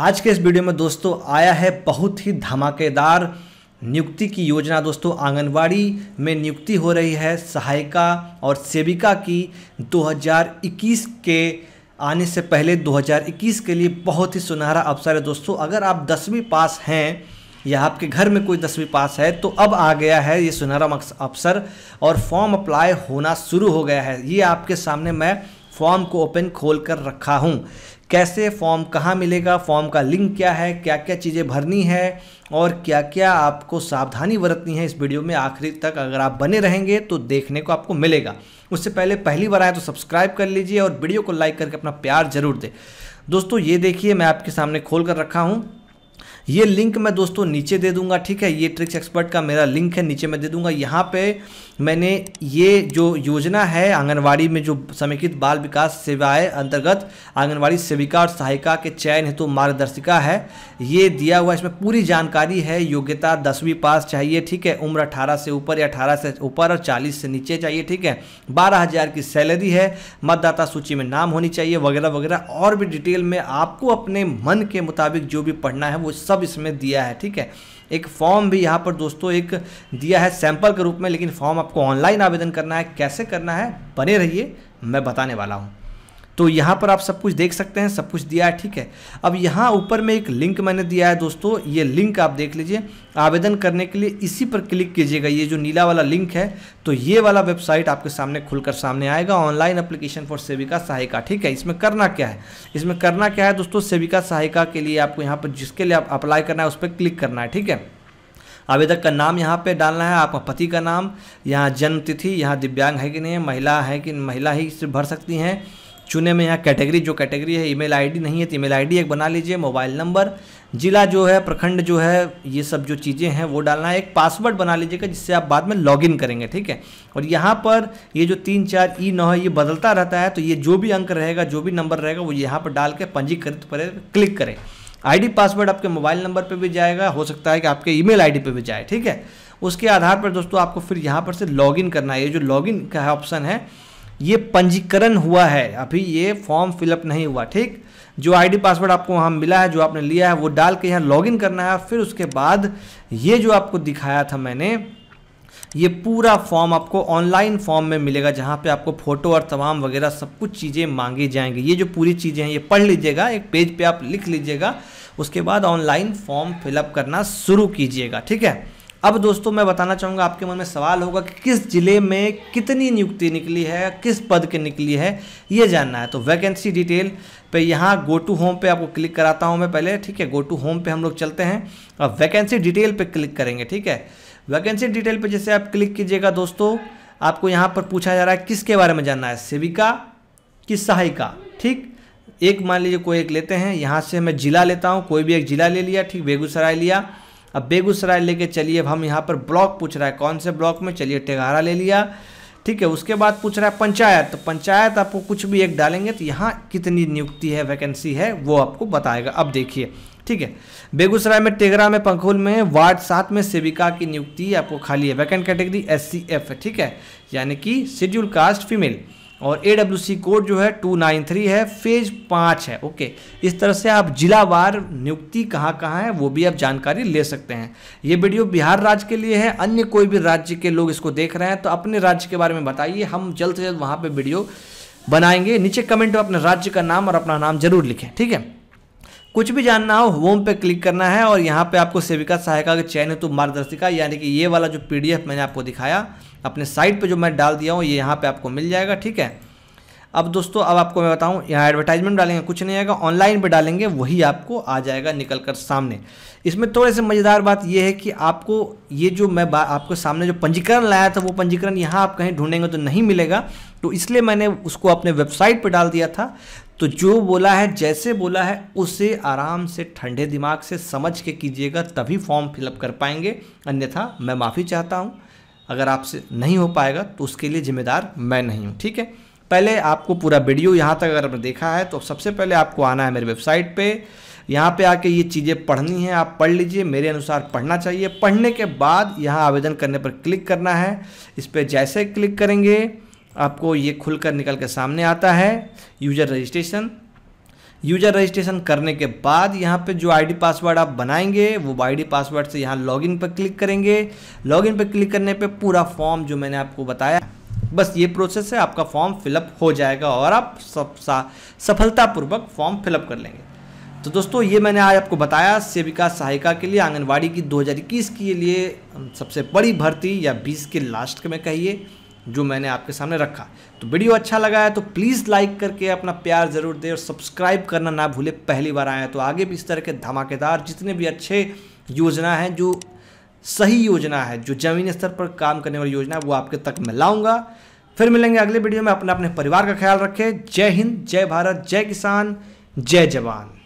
आज के इस वीडियो में दोस्तों आया है बहुत ही धमाकेदार नियुक्ति की योजना दोस्तों आंगनवाड़ी में नियुक्ति हो रही है सहायिका और सेविका की 2021 के आने से पहले 2021 के लिए बहुत ही सुनहरा अवसर है दोस्तों अगर आप दसवीं पास हैं या आपके घर में कोई दसवीं पास है तो अब आ गया है ये सुनहरा अवसर और फॉर्म अप्लाई होना शुरू हो गया है ये आपके सामने मैं फॉर्म को ओपन खोल कर रखा हूँ कैसे फॉर्म कहाँ मिलेगा फॉर्म का लिंक क्या है क्या क्या चीज़ें भरनी है और क्या क्या आपको सावधानी बरतनी है इस वीडियो में आखिरी तक अगर आप बने रहेंगे तो देखने को आपको मिलेगा उससे पहले पहली बार आए तो सब्सक्राइब कर लीजिए और वीडियो को लाइक करके अपना प्यार जरूर दे दोस्तों ये देखिए मैं आपके सामने खोल कर रखा हूँ ये लिंक मैं दोस्तों नीचे दे दूंगा ठीक है ये ट्रिक्स एक्सपर्ट का मेरा लिंक है नीचे मैं दे दूंगा यहाँ पे मैंने ये जो योजना है आंगनवाड़ी में जो समेकित बाल विकास सेवाएं अंतर्गत आंगनवाड़ी सेविका और सहायिका के चयन हेतु तो मार्गदर्शिका है ये दिया हुआ इसमें पूरी जानकारी है योग्यता दसवीं पास चाहिए ठीक है उम्र अठारह से ऊपर या अठारह से ऊपर और चालीस से नीचे चाहिए ठीक है बारह हज़ार की सैलरी है मतदाता सूची में नाम होनी चाहिए वगैरह वगैरह और भी डिटेल में आपको अपने मन के मुताबिक जो भी पढ़ना है वो सब इसमें दिया है ठीक है एक फॉर्म भी यहाँ पर दोस्तों एक दिया है सैंपल के रूप में लेकिन फॉर्म आपको ऑनलाइन आवेदन करना है कैसे करना है बने रहिए मैं बताने वाला हूँ तो यहाँ पर आप सब कुछ देख सकते हैं सब कुछ दिया है ठीक है अब यहाँ ऊपर में एक लिंक मैंने दिया है दोस्तों ये लिंक आप देख लीजिए आवेदन करने के लिए इसी पर क्लिक कीजिएगा ये जो नीला वाला लिंक है तो ये वाला वेबसाइट आपके सामने खुलकर सामने आएगा ऑनलाइन अप्लीकेशन फॉर सेविका सहायिका ठीक है इसमें करना क्या है इसमें करना क्या है दोस्तों सेविका सहायिका के लिए आपको यहाँ पर जिसके लिए आप अप्लाई करना है उस पर क्लिक करना है ठीक है आवेदक का नाम यहाँ पे डालना है आपका पति का नाम यहाँ जन्म तिथि यहाँ दिव्यांग है कि नहीं महिला है कि महिला ही सिर्फ भर सकती हैं चुने में यहाँ कैटेगरी जो कैटेगरी है ईमेल आईडी नहीं है तो ईमेल आईडी एक बना लीजिए मोबाइल नंबर जिला जो है प्रखंड जो है ये सब जो चीज़ें हैं वो डालना है एक पासवर्ड बना लीजिएगा जिससे आप बाद में लॉगिन करेंगे ठीक है और यहाँ पर ये जो तीन चार ई नौ है ये बदलता रहता है तो ये जो भी अंक रहेगा जो भी नंबर रहेगा वो यहाँ पर डाल के पंजीकृत पर क्लिक करें आईडी पासवर्ड आपके मोबाइल नंबर पर भी जाएगा हो सकता है कि आपके ई मेल पर भी जाए ठीक है उसके आधार पर दोस्तों आपको फिर यहाँ पर से लॉगिन करना है ये जो लॉगिन का ऑप्शन है ये पंजीकरण हुआ है अभी ये फॉर्म फिलअप नहीं हुआ ठीक जो आईडी पासवर्ड आपको वहाँ मिला है जो आपने लिया है वो डाल के यहाँ लॉगिन करना है फिर उसके बाद ये जो आपको दिखाया था मैंने ये पूरा फॉर्म आपको ऑनलाइन फॉर्म में मिलेगा जहाँ पे आपको फ़ोटो और तमाम वगैरह सब कुछ चीज़ें मांगी जाएंगी ये जो पूरी चीज़ें हैं ये पढ़ लीजिएगा एक पेज पे आप लिख लीजिएगा उसके बाद ऑनलाइन फॉर्म फिलअप करना शुरू कीजिएगा ठीक है अब दोस्तों मैं बताना चाहूँगा आपके मन में सवाल होगा कि किस ज़िले में कितनी नियुक्ति निकली है किस पद के निकली है ये जानना है तो वैकेंसी डिटेल पे यहाँ गो टू होम पे आपको क्लिक कराता हूँ मैं पहले ठीक है गो टू होम पे हम लोग चलते हैं और वैकेंसी डिटेल पे क्लिक करेंगे ठीक है वैकेंसी डिटेल पर जैसे आप क्लिक कीजिएगा दोस्तों आपको यहाँ पर पूछा जा रहा है किसके बारे में जानना है सेविका कि सहायिका ठीक एक मान लीजिए कोई एक लेते हैं यहाँ से मैं ज़िला लेता हूँ कोई भी एक ज़िला ले लिया ठीक बेगूसराय लिया अब बेगूसराय लेके चलिए अब हम यहाँ पर ब्लॉक पूछ रहा है कौन से ब्लॉक में चलिए टेघारा ले लिया ठीक है उसके बाद पूछ रहा है पंचायत तो पंचायत आपको कुछ भी एक डालेंगे तो यहाँ कितनी नियुक्ति है वैकेंसी है वो आपको बताएगा अब देखिए ठीक है बेगूसराय में टेगरा में पंखोल में वार्ड सात में सेविका की नियुक्ति आपको खाली है vacant category S C F ठीक है यानी कि शेड्यूल कास्ट फीमेल और ए कोड जो है 293 है फेज पाँच है ओके इस तरह से आप जिलावार नियुक्ति कहाँ कहाँ है वो भी आप जानकारी ले सकते हैं ये वीडियो बिहार राज्य के लिए है अन्य कोई भी राज्य के लोग इसको देख रहे हैं तो अपने राज्य के बारे में बताइए हम जल्द से जल्द वहाँ पर वीडियो बनाएंगे नीचे कमेंट में अपने राज्य का नाम और अपना नाम जरूर लिखें ठीक है कुछ भी जानना हो होम पे क्लिक करना है और यहाँ पे आपको सेविका सहायिका के चयन हेतु मार्गदर्शिका यानी कि ये वाला जो पीडीएफ मैंने आपको दिखाया अपने साइट पे जो मैं डाल दिया हूँ ये यहाँ पे आपको मिल जाएगा ठीक है अब दोस्तों अब आपको मैं बताऊं यहाँ एडवर्टाइजमेंट डालेंगे कुछ नहीं आएगा ऑनलाइन पे डालेंगे वही आपको आ जाएगा निकल कर सामने इसमें थोड़े से मज़ेदार बात यह है कि आपको ये जो मैं आपके सामने जो पंजीकरण लाया था वो पंजीकरण यहाँ आप कहीं ढूंढेंगे तो नहीं मिलेगा तो इसलिए मैंने उसको अपने वेबसाइट पर डाल दिया था तो जो बोला है जैसे बोला है उसे आराम से ठंडे दिमाग से समझ के कीजिएगा तभी फॉर्म फिलअप कर पाएंगे अन्यथा मैं माफ़ी चाहता हूँ अगर आपसे नहीं हो पाएगा तो उसके लिए जिम्मेदार मैं नहीं हूँ ठीक है पहले आपको पूरा वीडियो यहाँ तक अगर देखा है तो सबसे पहले आपको आना है मेरी वेबसाइट पर यहाँ पे आके ये चीज़ें पढ़नी हैं आप पढ़ लीजिए मेरे अनुसार पढ़ना चाहिए पढ़ने के बाद यहाँ आवेदन करने पर क्लिक करना है इस पर जैसे क्लिक करेंगे आपको ये खुलकर निकल के सामने आता है यूजर रजिस्ट्रेशन यूजर रजिस्ट्रेशन करने के बाद यहाँ पे जो आईडी पासवर्ड आप बनाएंगे वो आईडी पासवर्ड से यहाँ लॉगिन पर क्लिक करेंगे लॉगिन पर क्लिक करने पे पूरा फॉर्म जो मैंने आपको बताया बस ये प्रोसेस है आपका फॉर्म फिलअप हो जाएगा और आप सब सफलतापूर्वक फॉर्म फिलअप कर लेंगे तो दोस्तों ये मैंने आज आपको बताया सेविका सहायिका के लिए आंगनबाड़ी की दो के लिए सबसे बड़ी भर्ती या बीस के लास्ट के में कहिए जो मैंने आपके सामने रखा तो वीडियो अच्छा लगा है तो प्लीज़ लाइक करके अपना प्यार ज़रूर दे और सब्सक्राइब करना ना भूले पहली बार आए तो आगे भी इस तरह के धमाकेदार जितने भी अच्छे योजना हैं जो सही योजना है जो ज़मीन स्तर पर काम करने वाली योजना है वो आपके तक मैं लाऊँगा फिर मिलेंगे अगले वीडियो में अपने अपने परिवार का ख्याल रखें जय हिंद जय भारत जय किसान जय जवान